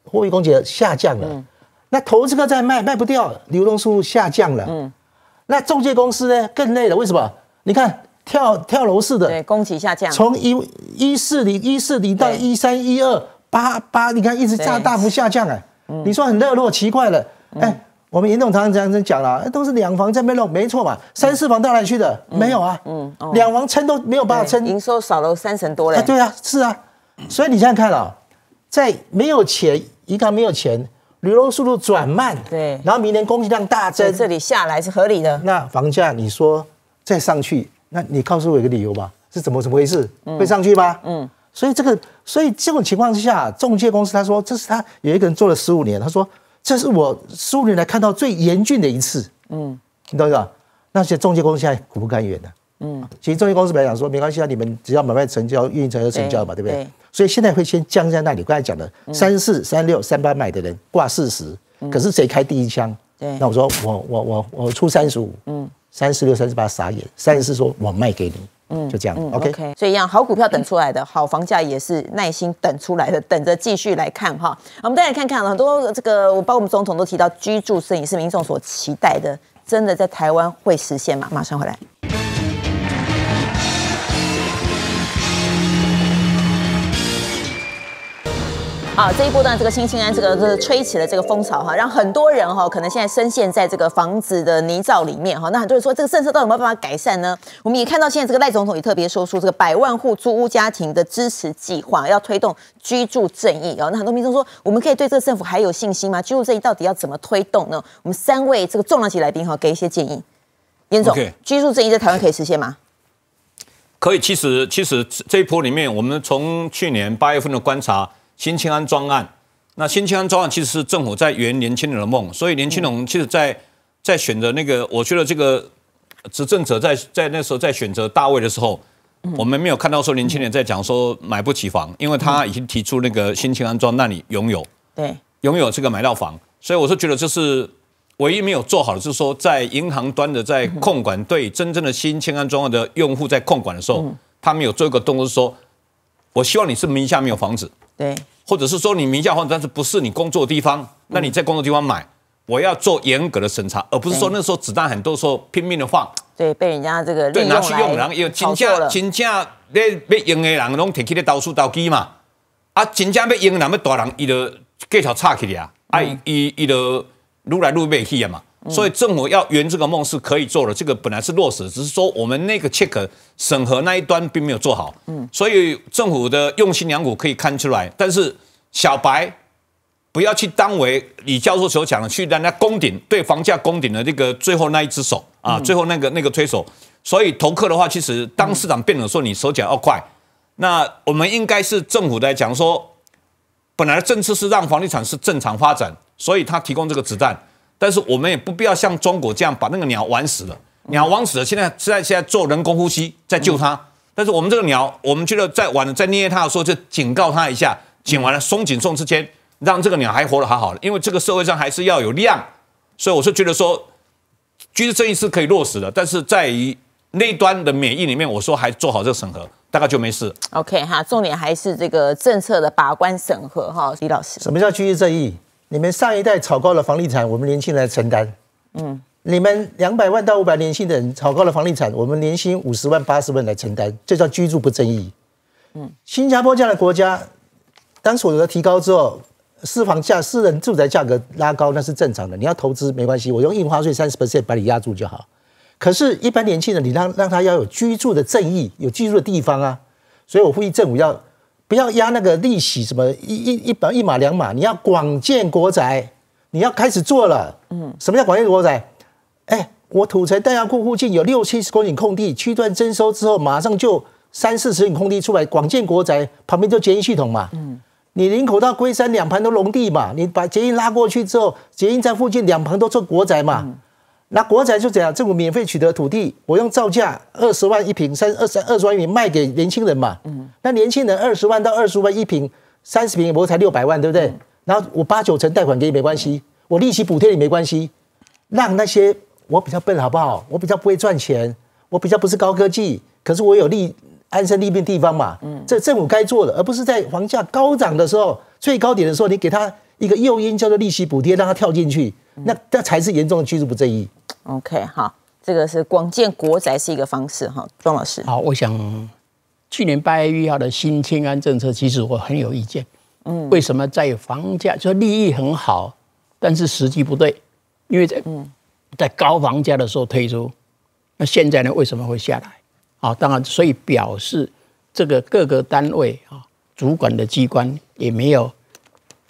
货币供给下降了，那投资客在卖，卖不掉，流动数下降了，那中介公司呢更累了。为什么？你看跳跳楼式的，供给下降，从一一四零一四零到一三一二八八，你看一直大大幅下降哎，你说很热络奇怪了哎。我们严总常常这样讲了，都是两房在卖弄，没错嘛，三四房到哪去的？没有啊，嗯，两房撑都没有办法撑，营收少了三成多了。啊，对啊，是啊，所以你想想看喽。在没有钱，一行没有钱，旅游速度转慢，对，然后明年供给量大增，这里下来是合理的。那房价你说再上去，那你告诉我一个理由吧，是怎么怎么回事？会上去吗？嗯，所以这个，所以这种情况之下，中介公司他说，这是他有一个人做了十五年，他说这是我十五年来看到最严峻的一次，嗯，你懂吧？那些中介公司现在苦不堪言的。嗯，其实中介公司本来讲说没关系啊，你们只要买卖成交、运营成交成交嘛，对不对？所以现在会先僵在那里。刚才讲的三四、三六、三八买的人挂四十，可是谁开第一枪？对，那我说我我我我出三十五，嗯，三十六、三十八傻眼，三十四说我卖给你，嗯，就这样，OK。所以一样，好股票等出来的，好房价也是耐心等出来的，等着继续来看哈。我们再来看看很多这个，包括我们总统都提到，居住摄影是民众所期待的，真的在台湾会实现吗？马上回来。啊，这一波段这个“新兴安”这个吹起了这个风潮哈，让很多人哈可能现在深陷在这个房子的泥沼里面哈。那很多人说，这个政策到底有没有办法改善呢？我们也看到现在这个赖总统也特别说出这个百万户租屋家庭的支持计划，要推动居住正义哦。那很多民众说，我们可以对这个政府还有信心吗？居住正义到底要怎么推动呢？我们三位这个重量级来宾哈，给一些建议。严总，居住正义在台湾可以实现吗？可以。其实，其实这一波里面，我们从去年八月份的观察。新青安专案，那新青安专案其实是政府在圆年轻人的梦，所以年轻人其实在在选择那个，我觉得这个执政者在在那时候在选择大卫的时候，我们没有看到说年轻人在讲说买不起房，因为他已经提出那个新青安专那让你拥有，对，拥有这个买到房，所以我是觉得这是唯一没有做好的是说在银行端的在控管对真正的新青安专案的用户在控管的时候，他没有做一个动作说，我希望你是名下没有房子。对，或者是说你名下放，但是不是你工作的地方，那你在工作地方买，我要做严格的审查，而不是说那时候子弹很多时候拼命的放，对，被人家这个对拿去用，后又亲戚亲戚那要用的人拢提起咧到处倒机嘛，啊，真正要用人要大人，伊都技术差起来啊，啊，伊伊都撸来撸去啊嘛。所以政府要圆这个梦是可以做的，这个本来是落实，只是说我们那个 check 审核那一端并没有做好。嗯，所以政府的用心良苦可以看出来。但是小白不要去当为李教授所讲的去让他家攻顶，对房价攻顶的这个最后那一只手啊，最后那个那个推手。所以投客的话，其实当市场变冷的时候，你手脚要快。那我们应该是政府来讲说，本来政策是让房地产是正常发展，所以他提供这个子弹。但是我们也不必要像中国这样把那个鸟玩死了，鸟玩死了，现在现在现在做人工呼吸在救它。但是我们这个鸟，我们觉得在玩在捏它的时候就警告它一下，剪完了松紧松之间，让这个鸟还活得好好。的，因为这个社会上还是要有量，所以我是觉得说，军事正义是可以落实的。但是在于内端的免疫里面，我说还做好这个审核，大概就没事。OK 哈，重点还是这个政策的把关审核哈，李老师。什么叫军事正义？你们上一代炒高了房地产，我们年轻人承担。嗯，你们两百万到五百年轻的人炒高了房地产，我们年薪五十万八十万来承担，这叫居住不正义。嗯，新加坡这样的国家，当所得提高之后，私房价、私人住宅价格拉高那是正常的。你要投资没关系，我用印花税三十 percent 把你压住就好。可是，一般年轻人，你让让他要有居住的正义，有居住的地方啊。所以我呼吁政府要。不要压那个利息什么一一一百一码两码，你要广建国宅，你要开始做了。嗯，什么叫广建国宅？哎，我土城弹药库附近有六七十公顷空地，区段征收之后马上就三四十公空地出来，广建国宅，旁边就捷运系统嘛。嗯，你林口到龟山两旁都农地嘛，你把捷运拉过去之后，捷运在附近两旁都做国宅嘛。那国财就怎样，政府免费取得土地，我用造价二十万一平，三二三二十万一平卖给年轻人嘛。嗯，那年轻人二十万到二十万一平，三十平也不我才六百万，对不对？然后我八九成贷款给你没关系，我利息补贴你没关系，让那些我比较笨好不好？我比较不会赚钱，我比较不是高科技，可是我有利安身立命地方嘛。嗯，这政府该做的，而不是在房价高涨的时候、最高点的时候，你给他一个诱因叫做利息补贴，让他跳进去。那那才是严重的居住不正义。OK，好，这个是广建国宅是一个方式哈，庄老师。好，我想去年八月号的新清安政策，其实我很有意见。嗯，为什么在房价就利益很好，但是实际不对？因为在嗯、在高房价的时候推出，那现在呢？为什么会下来？啊，当然，所以表示这个各个单位啊，主管的机关也没有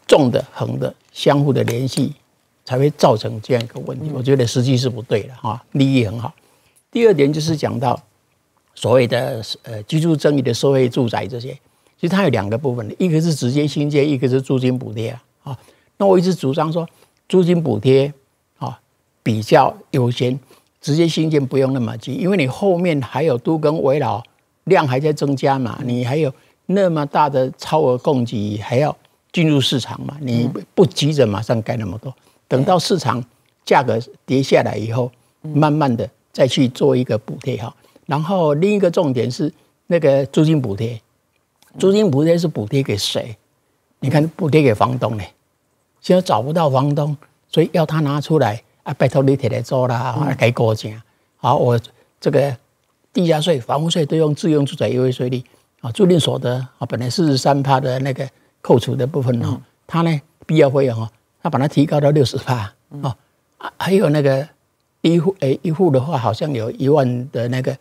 重的、横的相互的联系。才会造成这样一个问题，我觉得实际是不对的哈。利益很好。第二点就是讲到所谓的呃居住争议的社会住宅这些，其实它有两个部分的，一个是直接新建，一个是租金补贴啊那我一直主张说租金补贴啊比较优先，直接新建不用那么急，因为你后面还有多跟围绕量还在增加嘛，你还有那么大的超额供给还要进入市场嘛，你不急着马上盖那么多。等到市场价格跌下来以后，慢慢的再去做一个补贴哈。然后另一个重点是那个租金补贴，租金补贴是补贴给谁？你看补贴给房东呢，现在找不到房东，所以要他拿出来啊，拜托你提来做啦，啊给国钱。好，我这个地价税、房屋税都用自用住宅优惠税率啊，租赁所得啊，本来四十三趴的那个扣除的部分呢，他呢必要费用啊。他把它提高到六十趴，哦，还有那个一户哎，一户的话好像有一万的那个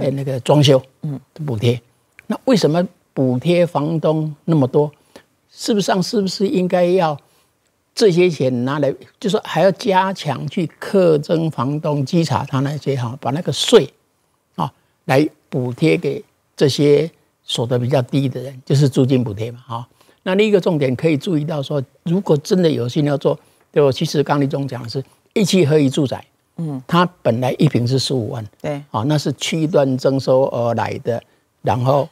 哎，那个装修嗯补贴，那为什么补贴房东那么多？是不是上是不是应该要这些钱拿来，就是还要加强去克征房东稽查他那些哈，把那个税啊来补贴给这些所得比较低的人，就是租金补贴嘛，哈。那另一个重点可以注意到，说如果真的有心要做，对我其实刚立忠讲的是一期合一住宅，嗯，它本来一平是十五万，对，啊，那是区段征收而来的，然后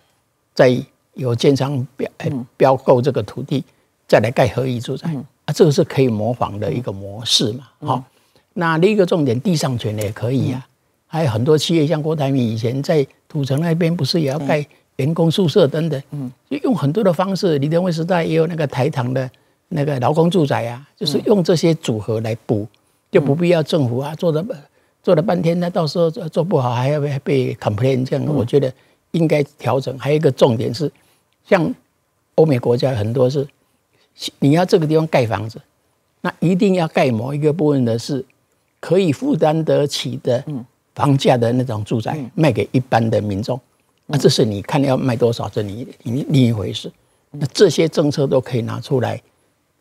再由建商标标购这个土地，再来盖合一住宅，啊，这个是可以模仿的一个模式嘛，好，那另一个重点地上权也可以啊，还有很多企业像郭台铭以前在土城那边不是也要盖？员工宿舍等等，嗯，就用很多的方式。李登辉时代也有那个台糖的那个劳工住宅啊，就是用这些组合来补，就不必要政府啊，做的做了半天，那到时候做做不好还要被被 complain。这样我觉得应该调整。还有一个重点是，像欧美国家很多是，你要这个地方盖房子，那一定要盖某一个部分的是可以负担得起的房价的那种住宅，卖给一般的民众。那这是你看要卖多少，这你你另一回事。那这些政策都可以拿出来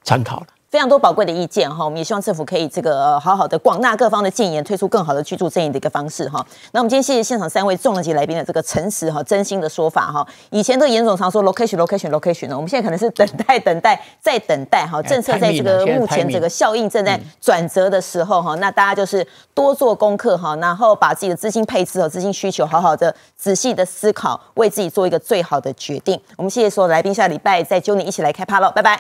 参考了。非常多宝贵的意见哈，我们也希望政府可以这个好好的广纳各方的建言，推出更好的居住正义的一个方式哈。那我们今天谢谢现场三位重量级来宾的这个诚实哈、真心的说法哈。以前的严总常说 location location location 呢，我们现在可能是等待等待再等待哈，政策在这个目前这个效应正在转折的时候哈，那大家就是多做功课哈，然后把自己的资金配置和资金需求好好的仔细的思考，为自己做一个最好的决定。我们谢谢所有来宾，下礼拜再揪你一起来开趴喽，拜拜。